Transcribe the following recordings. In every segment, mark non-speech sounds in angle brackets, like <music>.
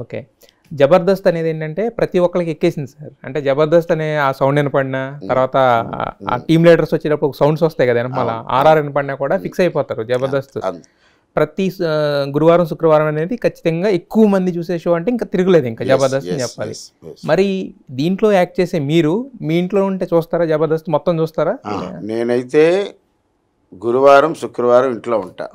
Okay Jabardasth అనేది ఏంటంటే ప్రతి ఒక్కరికి ఎక్కేసింది సార్ అంటే జబర్దస్త్ అనే ఆ సౌండ్ వినపడినా తర్వాత ఆ టీమ్ లీడర్స్ వచ్చేటప్పుడు ఒక సౌండ్స్ వస్తాయి కదా మళ్ళీ ఆర్ఆర్ వినపడినా కూడా ఫిక్స్ అయిపోతారు జబర్దస్త్ ప్రతి గురువారం శుక్రవారం అనేది ఖచ్చితంగా ఎక్కువ మంది చూసే షో అంటే ఇంకా తిరగలేదు ఇంకా జబర్దస్త్ అని చెప్పాలి మరి దీంట్లో యాక్ట్ చేసే మీరు మీ ఇంట్లో ఉంటే చూస్తారా జబర్దస్త్ మొత్తం చూస్తారా నేనైతే గురువారం శుక్రవారం ఇంట్లో ఉంటా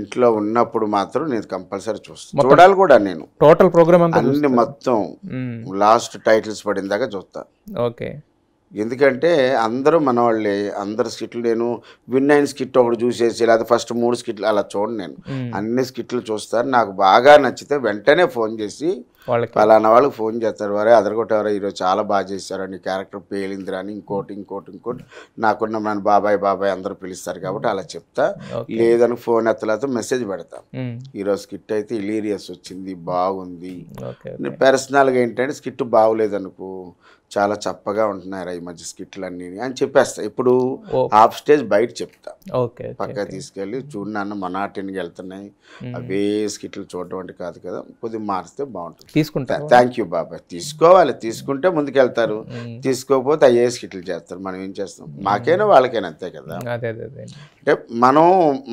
ఇంట్లో ఉన్నప్పుడు మాత్రం నేను కంపల్సరీ చూస్తాను చూడాలి కూడా నేను టోటల్ ప్రోగ్రామ్ అన్ని మొత్తం లాస్ట్ టైటిల్స్ పడిన దాకా చూస్తా ఓకే ఎందుకంటే అందరూ మన వాళ్ళే అందరు స్కిట్లు నేను విన్ అయిన స్కిట్ ఒకటి చూసేసి లేదా ఫస్ట్ మూడు స్కిట్లు అలా చూడండి నేను అన్ని స్కిట్లు చూస్తాను నాకు బాగా నచ్చితే వెంటనే ఫోన్ చేసి వాళ్ళకి ఫలానా వాళ్ళకి ఫోన్ చేస్తారు వారే అదరగొట్టేవారు ఈరోజు చాలా బాగా నీ క్యారెక్టర్ పేలిందిరా అని ఇంకోటి ఇంకోటి ఇంకోటి నాకున్న మన బాబాయ్ బాబాయ్ అందరూ పిలుస్తారు కాబట్టి అలా చెప్తా లేదని ఫోన్ ఎత్తలేతో మెసేజ్ పెడతా ఈరోజు స్కిట్ అయితే ఇలీరియస్ వచ్చింది బాగుంది పర్సనల్గా ఏంటంటే స్కిట్ బాగోలేదనుకో చాలా చప్పగా ఉంటున్నారు ఈ మధ్య స్కిట్లు అన్ని అని చెప్పేస్తా ఇప్పుడు హాఫ్ స్టేజ్ బయట చెప్తా పక్క తీసుకెళ్ళి చూడన్న నాన్న వెళ్తున్నాయి అవే స్కిట్లు చూడటం కాదు కదా కొద్దిగా మారిస్తే బాగుంటుంది తీసుకుంటారు థ్యాంక్ యూ బాబా తీసుకోవాలి తీసుకుంటే ముందుకెళ్తారు తీసుకోకపోతే ఐఏఎస్ స్కిట్లు చేస్తారు మనం ఏం చేస్తాం మాకైనా వాళ్ళకైనా అంతే కదా అంటే మనం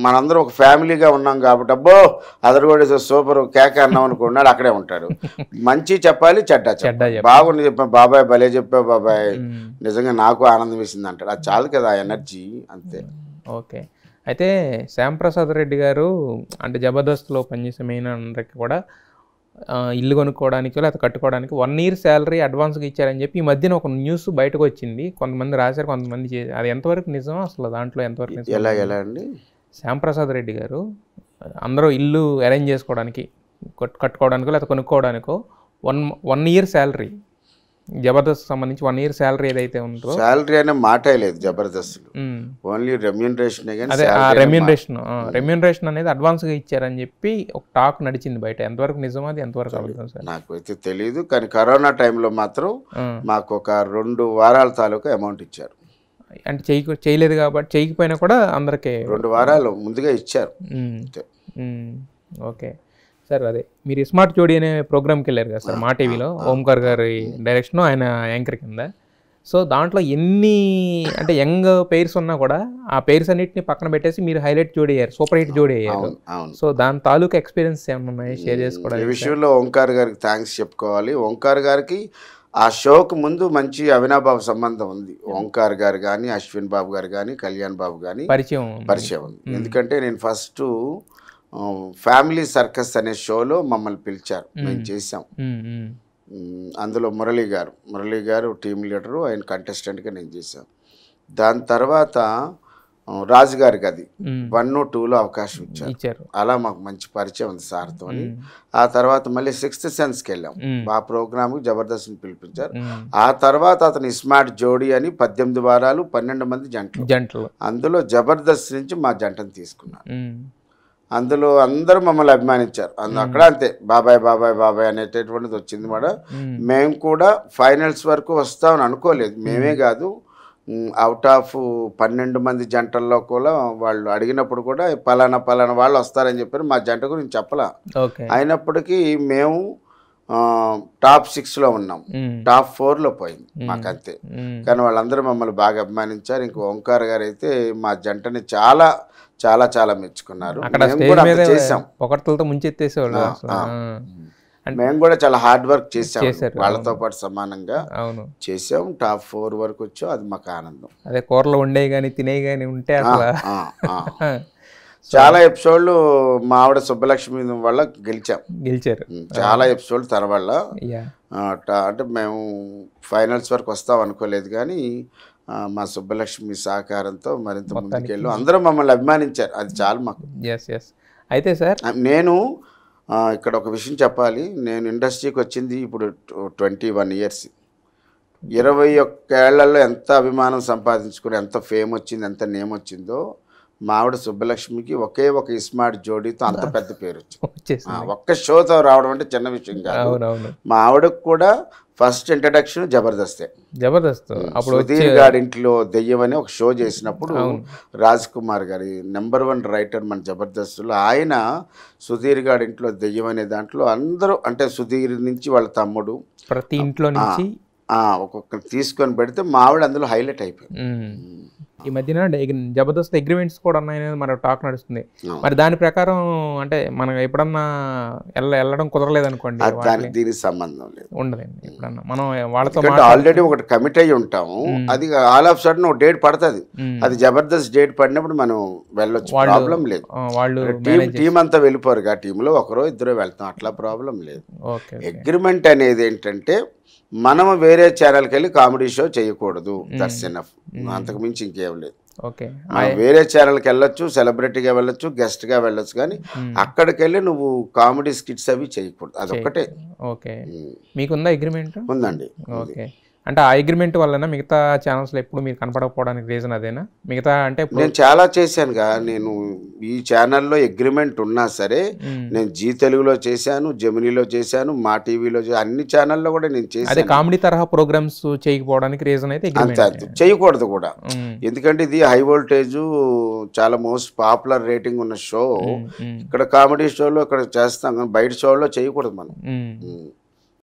మనందరం ఒక ఫ్యామిలీగా ఉన్నాం కాబట్టి అబ్బో అదరగోడి సూపర్ కేక అన్నాం అనుకున్నాడు అక్కడే ఉంటాడు <laughs> మంచి చెప్పాలి చెడ్డ చెడ్డ బాగుంది చెప్పా బాబాయ్ భలే చెప్పావు బాబాయ్ నిజంగా నాకు ఆనందం వేసింది అంటాడు అది చాలు కదా ఎనర్జీ అంతే ఓకే అయితే శ్యామ్ ప్రసాద్ రెడ్డి గారు అంటే జబర్దస్త్లో పనిచేసే మెయిన్ అందరికీ కూడా ఇల్లు కొనుక్కోవడానికి లేకపోతే కట్టుకోవడానికి వన్ ఇయర్ శాలరీ అడ్వాన్స్గా ఇచ్చారని చెప్పి ఈ మధ్యన ఒక న్యూస్ బయటకు వచ్చింది కొంతమంది రాశారు కొంతమంది చేశారు అది ఎంతవరకు నిజం అసలు దాంట్లో ఎంతవరకు ఎలా ఎలా అండి శ్యాంప్రసాద్ రెడ్డి గారు అందరూ ఇల్లు అరేంజ్ చేసుకోవడానికి కట్టుకోవడానికో లేకపోతే కొనుక్కోవడానికో one one year salary Jabardasth సంబంధించి వన్ ఇయర్ శాలరీ ఏదైతే ఉందో శాలరీ అనే మాటే లేదు Jabardasth only remuneration remuneration remuneration అనేది అడ్వాన్స్ గా ఇచ్చారని చెప్పి ఒక టాక్ నడిచింది బయట ఎంతవరకు నిజం అది ఎంతవరకు అవుతుంది సార్ నాకు అయితే తెలియదు కానీ కరోనా టైంలో మాత్రం మాకు ఒక రెండు వారాల తాలూకా అమౌంట్ ఇచ్చారు అంటే చేయ చేయలేదు కాబట్టి చేయకపోయినా కూడా అందరికీ రెండు వారాలు ముందుగా ఇచ్చారు ఓకే సార్ అదే మీరు స్మార్ట్ జోడీ అనే ప్రోగ్రామ్కి వెళ్ళారు కదా సార్ మా టీవీలో ఓంకార్ గారి డైరెక్షన్ ఆయన యాంకర్ కింద సో దాంట్లో ఎన్ని అంటే యంగ్ పేర్స్ ఉన్నా కూడా ఆ పేర్స్ అన్నిటిని పక్కన పెట్టేసి మీరు హైలైట్ జోడి అయ్యారు సూపర్ హిట్ జోడీ అయ్యారు సో దాని తాలూకా ఎక్స్పీరియన్స్ ఏమన్నా ఉన్నాయి షేర్ చేసుకోవడం ఈ విషయంలో ఓంకార్ గారికి థ్యాంక్స్ చెప్పుకోవాలి ఓంకార్ గారికి ఆ షోకు ముందు మంచి అవినాభావ సంబంధం ఉంది hmm. ఓంకార్ గారు కానీ అశ్విన్ బాబు గారు కానీ కళ్యాణ్ బాబు కానీ పరిచయం పరిచయం ఉంది hmm. ఎందుకంటే నేను ఫస్ట్ ఫ్యామిలీ um, సర్కస్ అనే షోలో మమ్మల్ని పిలిచారు మేము చేసాం అందులో మురళీ గారు మురళీ గారు టీమ్ లీడరు ఆయన కంటెస్టెంట్గా నేను చేశాం దాని తర్వాత um, రాజు గారికి అది వన్ టూలో అవకాశం ఇచ్చారు అలా మాకు మంచి పరిచయం ఉంది సార్తో ఆ తర్వాత మళ్ళీ సిక్స్త్ సెన్స్కి వెళ్ళాం ఆ ప్రోగ్రామ్కి జబర్దస్త్ని పిలిపించారు ఆ తర్వాత అతను ఇస్మార్ట్ జోడీ అని పద్దెనిమిది వారాలు పన్నెండు మంది జంటలు జంటలు అందులో జబర్దస్త్ నుంచి మా జంటను తీసుకున్నాను అందులో అందరూ మమ్మల్ని అభిమానించారు అక్కడ అంతే బాబాయ్ బాబాయ్ బాబాయ్ అనేటటువంటిది వచ్చింది మేడం మేము కూడా ఫైనల్స్ వరకు వస్తామని అనుకోలేదు మేమే కాదు అవుట్ ఆఫ్ పన్నెండు మంది జంటల్లో కూడా వాళ్ళు అడిగినప్పుడు కూడా పలానా పలానా వాళ్ళు వస్తారని చెప్పారు మా జంట గురించి చెప్పలే అయినప్పటికీ మేము టాప్ సిక్స్ లో ఉన్నాం టాప్ ఫోర్ లో పోయింది మాకంతే కానీ వాళ్ళందరూ మమ్మల్ని బాగా అభిమానించారు ఇంకో ఓంకార్ గారు అయితే మా జంటని చాలా చాలా చాలా మెచ్చుకున్నారు చేసాం మేము కూడా చాలా హార్డ్ వర్క్ చేసాం వాళ్ళతో పాటు సమానంగా చేసాం టాప్ ఫోర్ వరకు వచ్చాం అది మాకు ఆనందం అదే కూరలు వండే గానీ తినే గానీ ఉంటే <laughs> చాలా ఎపిసోడ్లు మా ఆవిడ సుబ్బలక్ష్మి వల్ల గెలిచాం గెలిచారు చాలా ఎపిసోడ్ తర్వాత అంటే మేము ఫైనల్స్ వరకు వస్తాం అనుకోలేదు కానీ మా సుబ్బలక్ష్మి సహకారంతో మరింత ముందుకెళ్ళు అందరూ మమ్మల్ని అభిమానించారు అది చాలు మాకు ఎస్ ఎస్ అయితే సార్ నేను ఇక్కడ ఒక విషయం చెప్పాలి నేను ఇండస్ట్రీకి వచ్చింది ఇప్పుడు ట్వంటీ వన్ ఇయర్స్ ఇరవై ఒక్క ఏళ్లలో ఎంత అభిమానం సంపాదించుకుని ఎంత ఫేమ్ వచ్చింది ఎంత నేమ్ వచ్చిందో మావిడ సుబ్బలక్ష్మికి ఒకే ఒక ఇస్మార్ట్ జోడీతో అంత పెద్ద పేరు ఒక్క షోతో రావడం అంటే చిన్న విషయం కాదు మా ఆవిడకు కూడా ఫస్ట్ ఇంట్రడక్షన్ జబర్దస్తే జబర్దస్త్ అప్పుడు సుధీర్ గారి ఇంట్లో దెయ్యం అని ఒక షో చేసినప్పుడు రాజ్ కుమార్ గారి నెంబర్ వన్ రైటర్ మన జబర్దస్త్లో ఆయన సుధీర్ గారి ఇంట్లో దెయ్యం అనే దాంట్లో అందరూ అంటే సుధీర్ నుంచి వాళ్ళ తమ్ముడు ప్రతి ఇంట్లో ఒక్కొక్కరు తీసుకొని పెడితే మావిడ అందులో హైలైట్ అయిపోయింది ఈ మధ్యన జబర్దస్త్ అగ్రిమెంట్స్ కూడా ఉన్నాయనేది మన టాక్ నడుస్తుంది మరి దాని ప్రకారం అంటే మనం ఎప్పుడన్నా వెళ్ళడం కుదరలేదు అనుకోండి దీనికి సంబంధం లేదు ఉండదండి ఎప్పుడన్నా మనం వాళ్ళతో ఆల్రెడీ ఒకటి కమిట్ అయ్యి ఉంటాము అది ఆల్ ఆఫ్ సడన్ ఒక డేట్ పడుతుంది అది జబర్దస్త్ డేట్ పడినప్పుడు మనం వెళ్ళొచ్చు ప్రాబ్లం లేదు వాళ్ళు టీం టీం అంతా వెళ్ళిపోరు ఆ టీంలో ఒకరో ఇద్దరు వెళ్తాం అట్లా ప్రాబ్లం లేదు అగ్రిమెంట్ అనేది ఏంటంటే మనం వేరే ఛానల్కి వెళ్ళి కామెడీ షో చేయకూడదు దర్శన అంతకు మించి ఇంకేం లేదు వేరే ఛానల్కి వెళ్ళొచ్చు సెలబ్రిటీగా వెళ్ళొచ్చు గెస్ట్గా వెళ్ళొచ్చు కానీ అక్కడికి వెళ్ళి నువ్వు కామెడీ స్కిట్స్ అవి చేయకూడదు అదొక్కటే ఓకే మీకుందా అగ్రిమెంట్ ఉందండి ఓకే అంటే ఆ అగ్రిమెంట్ వలన మిగతా ఛానల్స్ ఎప్పుడు మీరు కనపడకపోవడానికి రీజన్ అదేనా మిగతా అంటే నేను చాలా చేశానుగా నేను ఈ ఛానల్లో అగ్రిమెంట్ ఉన్నా సరే నేను జీ తెలుగులో చేశాను జమినీలో చేశాను మా టీవీలో అన్ని ఛానల్లో కూడా నేను చేశాను అదే కామెడీ తరహా ప్రోగ్రామ్స్ చేయకపోవడానికి రీజన్ అయితే చేయకూడదు కూడా ఎందుకంటే ఇది హై వోల్టేజ్ చాలా మోస్ట్ పాపులర్ రేటింగ్ ఉన్న షో ఇక్కడ కామెడీ షోలో ఇక్కడ చేస్తాం బయట షోలో చేయకూడదు మనం